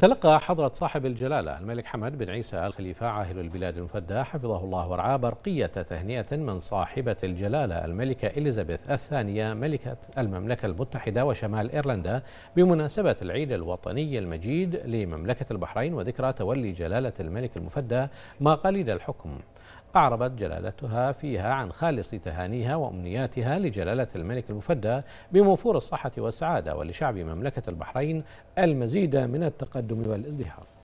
تلقى حضرة صاحب الجلالة الملك حمد بن عيسى آل خليفة عاهل البلاد المفدى حفظه الله ورعاه برقية تهنئة من صاحبة الجلالة الملكة إليزابيث الثانية ملكة المملكة المتحدة وشمال إيرلندا بمناسبة العيد الوطني المجيد لمملكة البحرين وذكرى تولي جلالة الملك المفدى ما قليل الحكم أعربت جلالتها فيها عن خالص تهانيها وأمنياتها لجلالة الملك المفدى بموفور الصحة والسعادة ولشعب مملكة البحرين المزيد من التقدم والازدهار